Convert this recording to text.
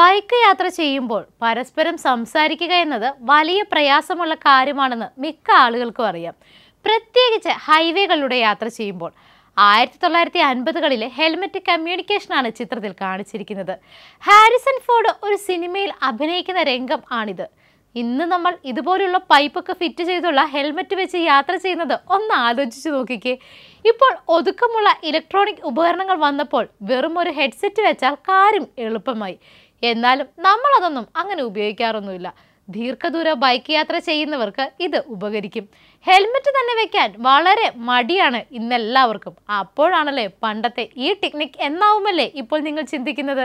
bike യാത്ര ചെയ്യുമ്പോൾ പരസ്പരം സംസാരിക്കുക എന്നത് വലിയ പ്രയാസമുള്ള കാര്യമാണെന്ന് മിക്ക ആളുകൾക്കും അറിയാം പ്രത്യേകിച്ച് ഹൈവേകളിലൂടെ യാത്ര ചെയ്യുമ്പോൾ ആയിരത്തി തൊള്ളായിരത്തി അൻപതുകളിലെ ഹെൽമെറ്റ് കമ്മ്യൂണിക്കേഷനാണ് ചിത്രത്തിൽ കാണിച്ചിരിക്കുന്നത് ഹാരിസൺ ഫോർഡ് ഒരു സിനിമയിൽ അഭിനയിക്കുന്ന രംഗം ആണിത് ഇന്ന് നമ്മൾ ഇതുപോലുള്ള പൈപ്പൊക്കെ ഫിറ്റ് ചെയ്തുള്ള ഹെൽമറ്റ് വെച്ച് യാത്ര ചെയ്യുന്നത് ഒന്ന് ആലോചിച്ച് നോക്കിക്കേ ഇപ്പോൾ ഒതുക്കമുള്ള ഇലക്ട്രോണിക് ഉപകരണങ്ങൾ വന്നപ്പോൾ വെറും ഒരു ഹെഡ്സെറ്റ് വെച്ചാൽ കാര്യം എളുപ്പമായി എന്നാലും നമ്മളതൊന്നും അങ്ങനെ ഉപയോഗിക്കാറൊന്നുമില്ല ദീർഘദൂര ബൈക്ക് യാത്ര ചെയ്യുന്നവർക്ക് ഇത് ഉപകരിക്കും ഹെൽമെറ്റ് തന്നെ വെക്കാൻ വളരെ മടിയാണ് ഇന്നെല്ലാവർക്കും അപ്പോഴാണല്ലേ പണ്ടത്തെ ഈ ടെക്നിക് എന്നാവുമല്ലേ ഇപ്പോൾ നിങ്ങൾ ചിന്തിക്കുന്നത്